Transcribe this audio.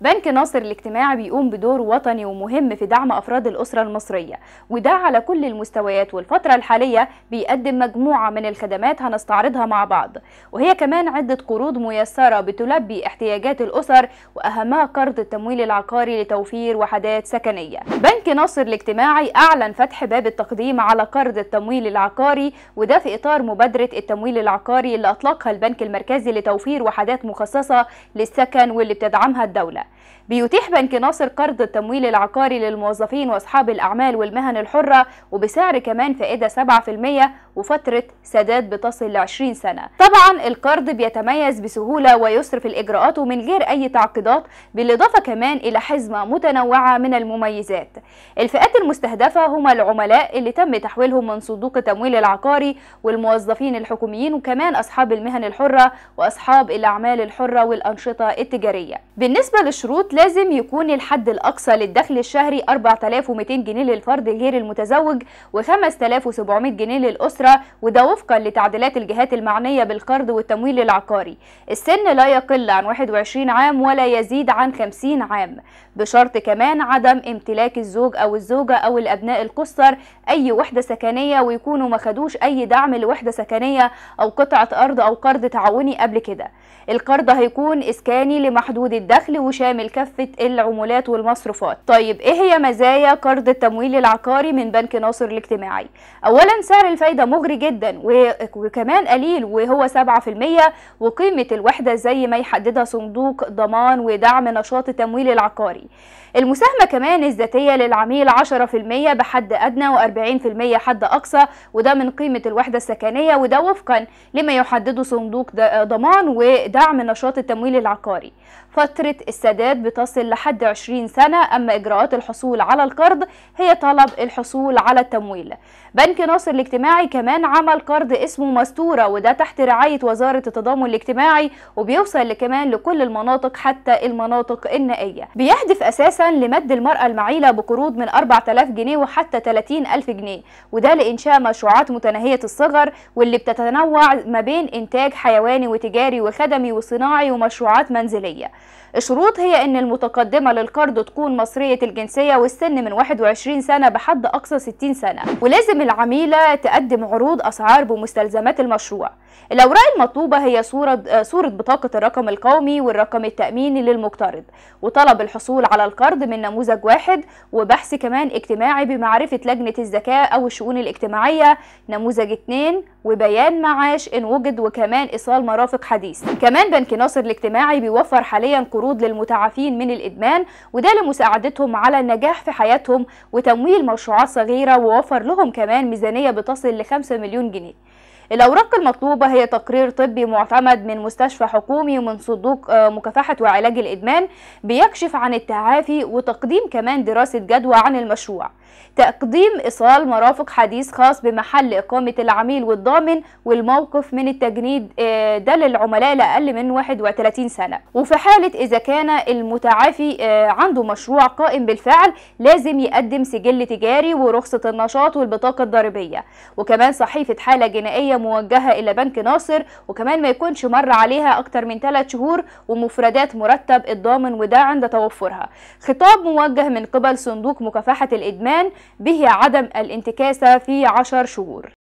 بنك ناصر الاجتماعي بيقوم بدور وطني ومهم في دعم أفراد الأسرة المصرية وده على كل المستويات والفترة الحالية بيقدم مجموعة من الخدمات هنستعرضها مع بعض وهي كمان عدة قروض ميسرة بتلبي احتياجات الأسر وأهمها قرض التمويل العقاري لتوفير وحدات سكنية بنك ناصر الاجتماعي أعلن فتح باب التقديم على قرض التمويل العقاري وده في إطار مبادرة التمويل العقاري اللي أطلقها البنك المركزي لتوفير وحدات مخصصة للسكن واللي بتدعمها الدولة بيتيح بنك ناصر قرض التمويل العقاري للموظفين واصحاب الاعمال والمهن الحره وبسعر كمان فائده 7% وفتره سداد بتصل ل 20 سنه. طبعا القرض بيتميز بسهوله ويسر في الاجراءات ومن غير اي تعقيدات بالاضافه كمان الى حزمه متنوعه من المميزات. الفئات المستهدفه هما العملاء اللي تم تحويلهم من صندوق التمويل العقاري والموظفين الحكوميين وكمان اصحاب المهن الحره واصحاب الاعمال الحره والانشطه التجاريه. بالنسبه الشروط لازم يكون الحد الأقصى للدخل الشهري 4200 جنيه للفرد غير المتزوج و5700 جنيه للأسرة وده وفقا لتعديلات الجهات المعنية بالقرض والتمويل العقاري السن لا يقل عن 21 عام ولا يزيد عن 50 عام بشرط كمان عدم امتلاك الزوج أو الزوجة أو الأبناء القصر أي وحدة سكنية ويكونوا ما خدوش أي دعم لوحدة سكنية أو قطعة أرض أو قرض تعاوني قبل كده القرض هيكون إسكاني لمحدود الدخل وشامل شامل كافة العمولات والمصروفات طيب ايه هي مزايا قرض التمويل العقاري من بنك ناصر الاجتماعي اولا سعر الفايدة مغري جدا وكمان قليل وهو 7% وقيمة الوحدة زي ما يحددها صندوق ضمان ودعم نشاط التمويل العقاري المساهمة كمان الذاتية للعميل 10% بحد أدنى و40% حد أقصى وده من قيمة الوحدة السكنية وده وفقا لما يحدده صندوق ضمان ودعم نشاط التمويل العقاري فترة السداد السداد بتصل لحد 20 سنة أما إجراءات الحصول على القرض هي طلب الحصول على التمويل بنك ناصر الاجتماعي كمان عمل قرض اسمه مستورة وده تحت رعاية وزارة التضامن الاجتماعي وبيوصل كمان لكل المناطق حتى المناطق النائية بيهدف أساسا لمد المرأة المعيلة بقروض من 4000 جنيه وحتى 30000 جنيه وده لإنشاء مشروعات متناهية الصغر واللي بتتنوع ما بين إنتاج حيواني وتجاري وخدمي وصناعي ومشروعات منزلية الشروط هي هي أن المتقدمة للقرض تكون مصرية الجنسية والسن من 21 سنة بحد أقصى 60 سنة ولازم العميلة تقدم عروض أسعار بمستلزمات المشروع الأوراق المطلوبة هي صورة, صورة بطاقة الرقم القومي والرقم التأميني للمقترض وطلب الحصول على القرض من نموذج واحد وبحث كمان اجتماعي بمعرفة لجنة الزكاة أو الشؤون الاجتماعية نموذج 2 وبيان معاش إن وجد وكمان إيصال مرافق حديث كمان بنك ناصر الاجتماعي بيوفر حاليا قروض للمتع... المتعافين من الإدمان وده لمساعدتهم على النجاح في حياتهم وتمويل مشروعات صغيرة ووفر لهم كمان ميزانية بتصل لخمسة مليون جنيه الأوراق المطلوبة هي تقرير طبي معتمد من مستشفى حكومي ومن صندوق آه، مكافحة وعلاج الإدمان بيكشف عن التعافي وتقديم كمان دراسة جدوى عن المشروع تقديم إيصال مرافق حديث خاص بمحل إقامة العميل والضامن والموقف من التجنيد آه، ده للعملاء لأقل من 31 سنة وفي حالة إذا كان المتعافي آه، عنده مشروع قائم بالفعل لازم يقدم سجل تجاري ورخصة النشاط والبطاقة الضريبية وكمان صحيفة حالة جنائية موجهة إلى بنك ناصر وكمان ما يكونش مر عليها أكتر من 3 شهور ومفردات مرتب الضامن وده عند توفرها خطاب موجه من قبل صندوق مكافحة الإدمان به عدم الانتكاسة في 10 شهور